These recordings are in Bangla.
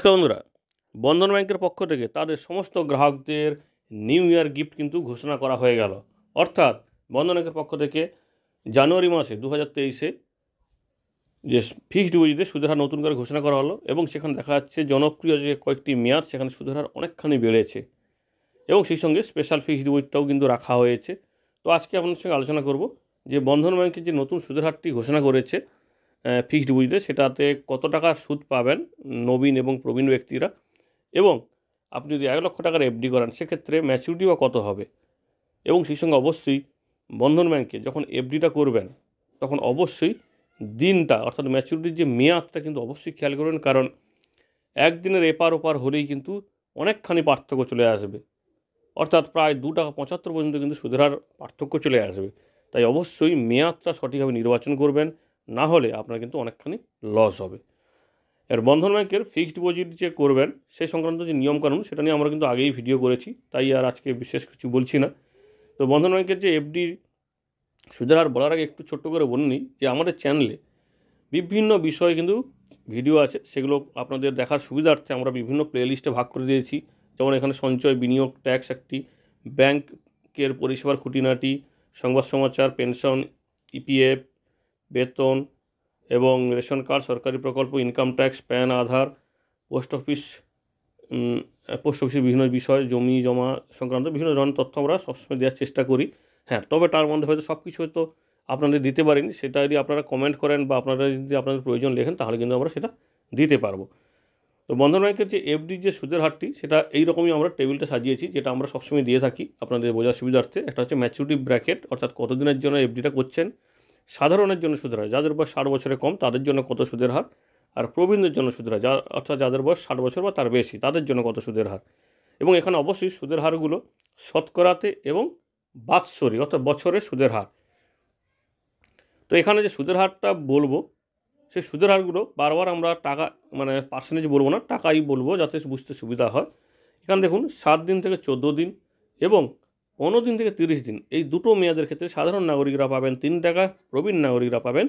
নমস্কার বন্ধুরা বন্ধন ব্যাংকের পক্ষ থেকে তাদের সমস্ত গ্রাহকদের নিউ ইয়ার গিফট কিন্তু ঘোষণা করা হয়ে গেল অর্থাৎ বন্ধন ব্যাংকের পক্ষ থেকে জানুয়ারি মাসে দু হাজার তেইশে যে ফিক্সড ডিপোজিটে সুদের হার নতুন করে ঘোষণা করা হলো এবং সেখানে দেখা যাচ্ছে জনপ্রিয় যে কয়েকটি মেয়াদ সেখানে সুদের হার অনেকখানি বেড়েছে এবং সেই সঙ্গে স্পেশাল ফিক্সড ডিপোজিটটাও কিন্তু রাখা হয়েছে তো আজকে আপনার সঙ্গে আলোচনা করব যে বন্ধন ব্যাংকের যে নতুন সুদের হারটি ঘোষণা করেছে ফিক্সড ডিপোজিটে সেটাতে কত টাকা সুদ পাবেন নবীন এবং প্রবীণ ব্যক্তিরা এবং আপনি যদি এক লক্ষ টাকার এফডি করেন সেক্ষেত্রে ম্যাচুরিটি বা কত হবে এবং সেই সঙ্গে অবশ্যই বন্ধন ব্যাংকে যখন এফডিটা করবেন তখন অবশ্যই দিনটা অর্থাৎ ম্যাচুরিটির যে মেয়াদটা কিন্তু অবশ্যই খেয়াল করবেন কারণ একদিনের এপার ওপার হলেই কিন্তু অনেকখানি পার্থক্য চলে আসবে অর্থাৎ প্রায় দু টাকা পঁচাত্তর পর্যন্ত কিন্তু সুদের হার পার্থক্য চলে আসবে তাই অবশ্যই মেয়াদটা সঠিকভাবে নির্বাচন করবেন না হলে আপনার কিন্তু অনেকখানি লস হবে এর বন্ধন ব্যাংকের ফিক্সড ডিপোজিট যে করবেন সেই সংক্রান্ত যে নিয়মকানুন সেটা নিয়ে আমরা কিন্তু আগেই ভিডিও করেছি তাই আর আজকে বিশেষ কিছু বলছি না তো বন্ধন ব্যাংকের যে এফডি সুদের হার বলার আগে একটু ছোট্ট করে বলিনি নিই যে আমাদের চ্যানেলে বিভিন্ন বিষয়ে কিন্তু ভিডিও আছে সেগুলো আপনাদের দেখার সুবিধার্থে আমরা বিভিন্ন প্লেলিস্টে ভাগ করে দিয়েছি যেমন এখানে সঞ্চয় বিনিয়োগ ট্যাক্স একটি ব্যাংকের পরিষেবার খুঁটিনাটি সংবাদ সমাচার পেনশন ইপিএফ e বেতন এবং রেশন কার্ড সরকারি প্রকল্প income tax PAN Aadhaar post office post অফিসের বিভিন্ন বিষয় জমি জমা সংক্রান্ত বিভিন্ন ধরনের তথ্য আমরা সবসময় দেওয়ার চেষ্টা করি হ্যাঁ তবে তার মধ্যে হয়তো সব কিছু হয়তো আপনাদের দিতে পারিনি সেটা যদি আপনারা কমেন্ট করেন বা আপনারা যদি আপনাদের প্রয়োজন লেখেন তাহলে কিন্তু আমরা সেটা দিতে পারবো তো বন্ধন ব্যাংকের যে এফডির যে সুদের হারটি সেটা এইরকমই আমরা টেবিলটা সাজিয়েছি যেটা আমরা সবসময় দিয়ে থাকি আপনাদের বোঝার সুবিধার্থে একটা হচ্ছে ম্যাচুরিটি ব্র্যাকেট অর্থাৎ কতদিনের জন্য এফডিটা করছেন সাধারণের জন্য সুদের হার যাদের বয়স ষাট বছরের কম তাদের জন্য কত সুদের হার আর প্রবীণদের জন্য সুদের হার যা অর্থাৎ যাদের বয়স ষাট বছর বা তার বেশি তাদের জন্য কত সুদের হার এবং এখানে অবশ্যই সুদের হারগুলো শতকরাতে এবং বাৎসরিক অর্থাৎ বছরের সুদের হার তো এখানে যে সুদের হারটা বলবো সেই সুদের হারগুলো বারবার আমরা টাকা মানে পার্সেন্টেজ বলবো না টাকাই বলবো যাতে বুঝতে সুবিধা হয় এখানে দেখুন সাত দিন থেকে চোদ্দো দিন এবং দিন থেকে তিরিশ দিন এই দুটো মেয়াদের ক্ষেত্রে সাধারণ নাগরিকরা পাবেন তিন টাকা প্রবীণ নাগরিকরা পাবেন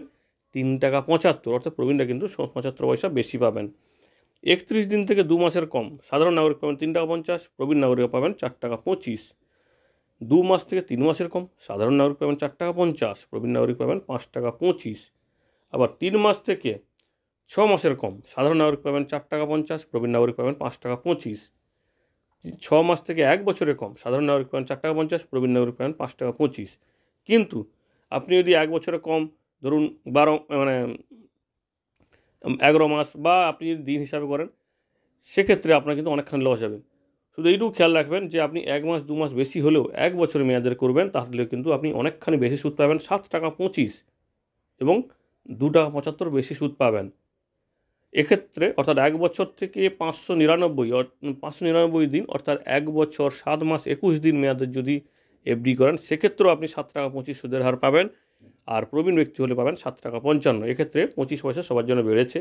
তিন টাকা পঁচাত্তর অর্থাৎ প্রবীণরা কিন্তু পঁচাত্তর পয়সা বেশি পাবেন একত্রিশ দিন থেকে দু মাসের কম সাধারণ নাগরিক পাবেন তিন টাকা পঞ্চাশ প্রবীণ নাগরিক পাবেন চার টাকা পঁচিশ দু মাস থেকে তিন মাসের কম সাধারণ নাগরিক পাবেন চার টাকা পঞ্চাশ প্রবীণ নাগরিক পাবেন পাঁচ টাকা পঁচিশ আবার তিন মাস থেকে ছ মাসের কম সাধারণ নাগরিক পাবেন চার টাকা পঞ্চাশ প্রবীণ নাগরিক পাবেন পাঁচ টাকা পঁচিশ ছ মাস থেকে এক বছরে কম সাধারণ নাগরিক পাবেন চার টাকা পঞ্চাশ প্রবীণ নাগরিক পাবেন পাঁচ টাকা পঁচিশ কিন্তু আপনি যদি এক বছরে কম ধরুন বারো মানে এগারো মাস বা আপনি যদি দিন হিসাবে করেন সেক্ষেত্রে আপনার কিন্তু অনেকখানি লস যাবে শুধু এইটুকু খেয়াল রাখবেন যে আপনি এক মাস দু মাস বেশি হলেও এক বছরের মেয়াদের করবেন তাহলে কিন্তু আপনি অনেকখানি বেশি সুদ পাবেন সাত টাকা পঁচিশ এবং দু টাকা পঁচাত্তর বেশি সুদ পাবেন এক্ষেত্রে অর্থাৎ এক বছর থেকে পাঁচশো নিরানব্বই পাঁচশো নিরানব্বই দিন অর্থাৎ এক বছর সাত মাস একুশ দিন মেয়াদের যদি এফডি করেন সেক্ষেত্রেও আপনি সাত টাকা পঁচিশ সুদের হার পাবেন আর প্রবীণ ব্যক্তি হলে পাবেন সাত টাকা পঞ্চান্ন এক্ষেত্রে পঁচিশ পয়সা সবার জন্য বেড়েছে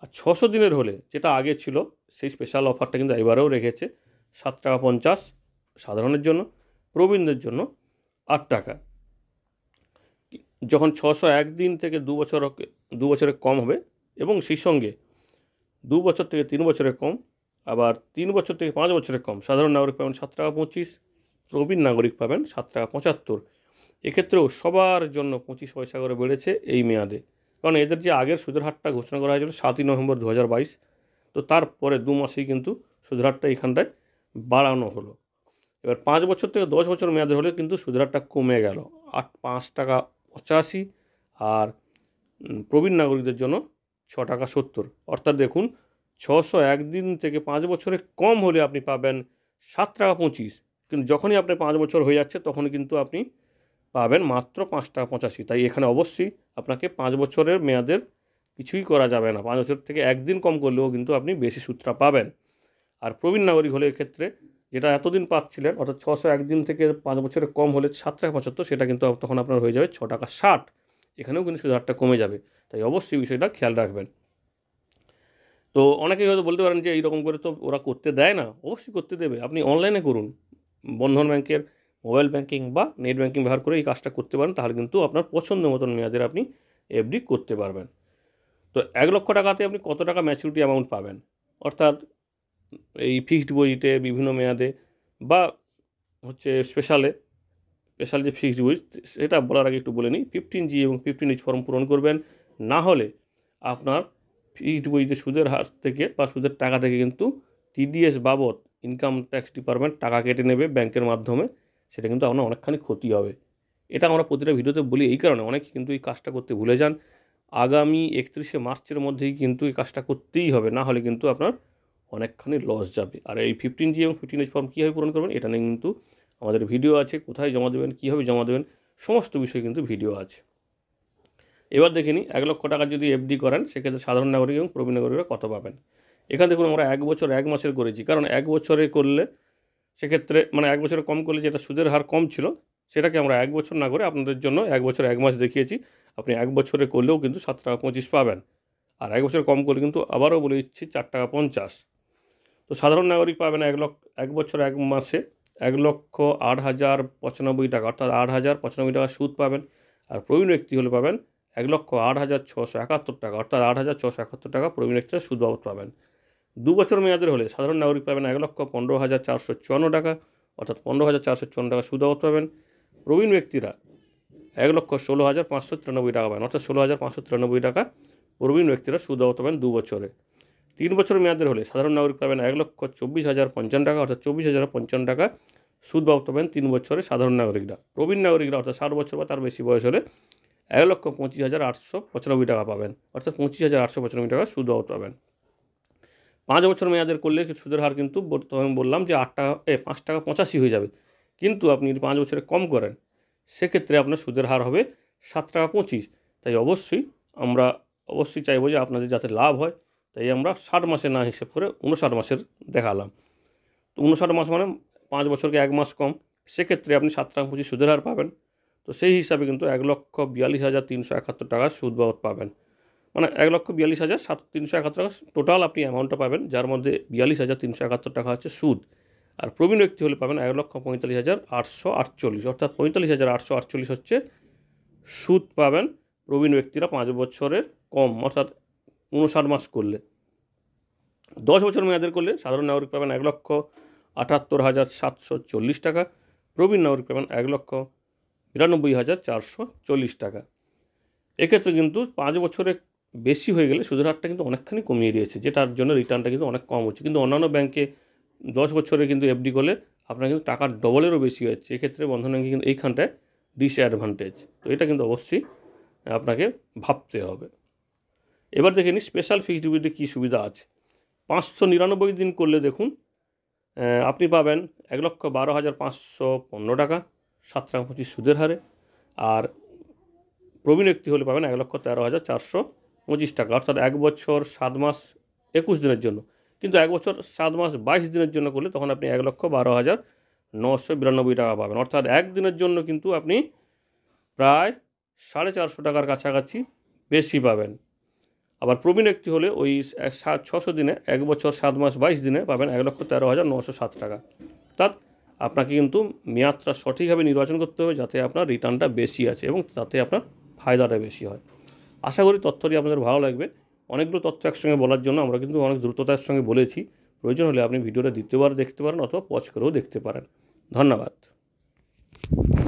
আর ছশো দিনের হলে যেটা আগে ছিল সেই স্পেশাল অফারটা কিন্তু এবারেও রেখেছে সাত টাকা পঞ্চাশ সাধারণের জন্য প্রবীণদের জন্য আট টাকা যখন ছশো এক দিন থেকে দু বছর দু বছরের কম হবে এবং সেই সঙ্গে দু বছর থেকে তিন বছরের কম আবার তিন বছর থেকে পাঁচ বছরের কম সাধারণ নাগরিক পাবেন সাত টাকা পঁচিশ প্রবীণ নাগরিক পাবেন সাত টাকা পঁচাত্তর এক্ষেত্রেও সবার জন্য পঁচিশ পয়সা করে বেড়েছে এই মেয়াদে কারণ এদের যে আগের সুদের হারটা ঘোষণা করা হয়েছিল সাতই নভেম্বর দু তো তারপরে দু মাসেই কিন্তু সুদের হারটা এখানটায় বাড়ানো হলো এবার পাঁচ বছর থেকে দশ বছর মেয়াদে হলে কিন্তু সুদের হারটা কমে গেল আট পাঁচ টাকা পঁচাশি আর প্রবীণ নাগরিকদের জন্য ছ টাকা সত্তর অর্থাৎ দেখুন ছশো একদিন থেকে পাঁচ বছরে কম হলে আপনি পাবেন সাত টাকা পঁচিশ কিন্তু যখনই আপনার পাঁচ বছর হয়ে যাচ্ছে তখন কিন্তু আপনি পাবেন মাত্র পাঁচ টাকা পঁচাশি তাই এখানে অবশ্যই আপনাকে পাঁচ বছরের মেয়াদের কিছুই করা যাবে না পাঁচ বছর থেকে একদিন কম করলেও কিন্তু আপনি বেশি সূত্রা পাবেন আর প্রবীণ নাগরিক হলে এক্ষেত্রে যেটা এতদিন পাচ্ছিলেন অর্থাৎ ছশো একদিন থেকে পাঁচ বছরের কম হলে সাত টাকা পঁচাত্তর সেটা কিন্তু তখন আপনার হয়ে যাবে ছ টাকা ষাট এখানেও কিন্তু সুদের হারটা কমে যাবে তাই অবশ্যই বিষয়টা খেয়াল রাখবেন তো অনেকেই হয়তো বলতে পারেন যে এইরকম করে তো ওরা করতে দেয় না অবশ্যই করতে দেবে আপনি অনলাইনে করুন বন্ধন ব্যাংকের মোবাইল ব্যাংকিং বা নেট ব্যাংকিং ব্যবহার করে এই কাজটা করতে পারেন তাহলে কিন্তু আপনার পছন্দ মতন মেয়াদের আপনি এফডি করতে পারবেন তো এক লক্ষ টাকাতে আপনি কত টাকা ম্যাচুরিটি অ্যামাউন্ট পাবেন অর্থাৎ এই ফিক্সড ডিপোজিটে বিভিন্ন মেয়াদে বা হচ্ছে স্পেশালে স্পেশাল যে ফিক্সড উইথ সেটা বলার আগে একটু বলে নিই ফিফটিন জি এবং ফিফটিন এইচ ফর্ম পূরণ করবেন না হলে আপনার ফিক্সড উইথ সুদের হার থেকে বা সুদের টাকা থেকে কিন্তু টিডিএস বাবদ ইনকাম ট্যাক্স ডিপার্টমেন্ট টাকা কেটে নেবে ব্যাংকের মাধ্যমে সেটা কিন্তু আপনার অনেকখানি ক্ষতি হবে এটা আমরা প্রতিটা ভিডিওতে বলি এই কারণে অনেকে কিন্তু এই কাজটা করতে ভুলে যান আগামী একত্রিশে মার্চের মধ্যেই কিন্তু এই কাজটা করতেই হবে না হলে কিন্তু আপনার অনেকখানি লস যাবে আর এই ফিফটিন জি এবং ফিফটিন এইচ ফর্ম কীভাবে পূরণ করবেন এটা নিয়ে কিন্তু আমাদের ভিডিও আছে কোথায় জমা দেবেন কীভাবে জমা দেবেন সমস্ত বিষয়ে কিন্তু ভিডিও আছে এবার দেখে নিই এক লক্ষ টাকা যদি এফডি করেন সেক্ষেত্রে সাধারণ নাগরিক এবং প্রবীণ নাগরিকরা কত পাবেন এখানে দেখুন আমরা এক বছর এক মাসের করেছি কারণ এক বছরে করলে সেক্ষেত্রে মানে এক বছরে কম করলে যেটা সুদের হার কম ছিল সেটাকে আমরা এক বছর না করে আপনাদের জন্য এক বছর এক মাস দেখিয়েছি আপনি এক বছরে করলেও কিন্তু সাত টাকা পঁচিশ পাবেন আর এক বছর কম করলে কিন্তু আবারও বলে দিচ্ছি চার টাকা পঞ্চাশ তো সাধারণ নাগরিক পাবেন এক লক্ষ এক বছর এক মাসে এক লক্ষ আট হাজার পঁচানব্বই টাকা অর্থাৎ আট হাজার পঁচানব্বই টাকা সুদ পাবেন আর প্রবীণ ব্যক্তি হলে পাবেন এক লক্ষ আট হাজার ছশো একাত্তর টাকা অর্থাৎ আট হাজার ছশো একাত্তর টাকা প্রবীণ ব্যক্তিরা সুদ বাবদ পাবেন দু বছর মেয়াদের হলে সাধারণ নাগরিক পাবেন এক লক্ষ পনেরো হাজার চারশো চুয়ান্ন টাকা অর্থাৎ পনেরো হাজার চারশো চুয়ান্ন টাকা সুদ বাবদ পাবেন প্রবীণ ব্যক্তিরা এক লক্ষ ষোলো হাজার পাঁচশো তিরানব্বই টাকা পাবেন অর্থাৎ ষোলো হাজার পাঁচশো তিরানব্বই টাকা প্রবীণ ব্যক্তিরা সুদ বাবদ পাবেন দু বছরে তিন বছর মেয়াদের হলে সাধারণ নাগরিক পাবেন এক লক্ষ চব্বিশ হাজার পঞ্চান্ন টাকা অর্থাৎ চব্বিশ হাজার পঞ্চান্ন টাকা সুদ বাবদ পাবেন তিন বছরে সাধারণ নাগরিকরা প্রবীণ নাগরিকরা অর্থাৎ ষাট বছর বা তার বেশি বয়স হলে এক লক্ষ পঁচিশ হাজার আটশো পঁচানব্বই টাকা পাবেন অর্থাৎ পঁচিশ হাজার আটশো পঁচানব্বই টাকা সুদ বাবদ পাবেন পাঁচ বছর মেয়াদের করলে সুদের হার কিন্তু আমি বললাম যে আট টাকা এ পাঁচ টাকা পঁচাশি হয়ে যাবে কিন্তু আপনি যদি পাঁচ বছরে কম করেন সেক্ষেত্রে আপনার সুদের হার হবে সাত টাকা পঁচিশ তাই অবশ্যই আমরা অবশ্যই চাইবো যে আপনাদের যাতে লাভ হয় তাই আমরা ষাট মাসে না হিসেব করে উনষাট মাসের দেখালাম তো উনষাট মাস মানে পাঁচ বছরকে এক মাস কম সেক্ষেত্রে আপনি সাত টাকা পঁচিশ সুদের হার পাবেন তো সেই হিসাবে কিন্তু এক লক্ষ বিয়াল্লিশ হাজার তিনশো একাত্তর টাকা সুদ বাবদ পাবেন মানে এক লক্ষ বিয়াল্লিশ হাজার সাত তিনশো একাত্তর টাকা টোটাল আপনি অ্যামাউন্টটা পাবেন যার মধ্যে বিয়াল্লিশ হাজার তিনশো একাত্তর টাকা হচ্ছে সুদ আর প্রবীণ ব্যক্তি হলে পাবেন এক লক্ষ পঁয়তাল্লিশ হাজার আটশো আটচল্লিশ অর্থাৎ পঁয়তাল্লিশ হাজার আটশো আটচল্লিশ হচ্ছে সুদ পাবেন প্রবীণ ব্যক্তিরা পাঁচ বছরের কম অর্থাৎ উনষাট মাস করলে দশ বছর মেয়াদের করলে সাধারণ নাগরিক পাবেন এক লক্ষ আটাত্তর হাজার সাতশো চল্লিশ টাকা প্রবীণ নাগরিক পাবেন এক লক্ষ বিরানব্বই হাজার চারশো চল্লিশ টাকা এক্ষেত্রে কিন্তু পাঁচ বছরে বেশি হয়ে গেলে সুদের হারটা কিন্তু অনেকখানি কমিয়ে দিয়েছে যেটার জন্য রিটার্নটা কিন্তু অনেক কম হচ্ছে কিন্তু অন্যান্য ব্যাংকে দশ বছরে কিন্তু এফডি করলে আপনার কিন্তু টাকার ডবলেরও বেশি হচ্ছে এক্ষেত্রে বন্ধন ব্যাংকে কিন্তু এইখানটায় ডিসঅ্যাডভান্টেজ তো এটা কিন্তু অবশ্যই আপনাকে ভাবতে হবে এবার দেখে নিই স্পেশাল ফিক্সড ডিপোজিটে কী সুবিধা আছে পাঁচশো নিরানব্বই দিন করলে দেখুন আপনি পাবেন এক লক্ষ বারো হাজার পাঁচশো পনেরো টাকা সাত টাকা পঁচিশ সুদের হারে আর প্রবীণ ব্যক্তি হলে পাবেন এক লক্ষ তেরো হাজার চারশো পঁচিশ টাকা অর্থাৎ এক বছর সাত মাস একুশ দিনের জন্য কিন্তু এক বছর সাত মাস বাইশ দিনের জন্য করলে তখন আপনি এক লক্ষ বারো হাজার নশো বিরানব্বই টাকা পাবেন অর্থাৎ একদিনের জন্য কিন্তু আপনি প্রায় সাড়ে চারশো টাকার কাছাকাছি বেশি পাবেন আবার প্রবীণ ব্যক্তি হলে ওই সাত ছশো দিনে এক বছর সাত মাস বাইশ দিনে পাবেন এক লক্ষ তেরো হাজার নশো সাত টাকা অর্থাৎ আপনাকে কিন্তু মেয়াদটা সঠিকভাবে নির্বাচন করতে হবে যাতে আপনার রিটার্নটা বেশি আছে এবং তাতে আপনার ফায়দাটা বেশি হয় আশা করি তথ্যটি আপনাদের ভালো লাগবে অনেকগুলো তথ্য একসঙ্গে বলার জন্য আমরা কিন্তু অনেক দ্রুততার সঙ্গে বলেছি প্রয়োজন হলে আপনি ভিডিওটা দ্বিতীয়বার দেখতে পারেন অথবা পজ করেও দেখতে পারেন ধন্যবাদ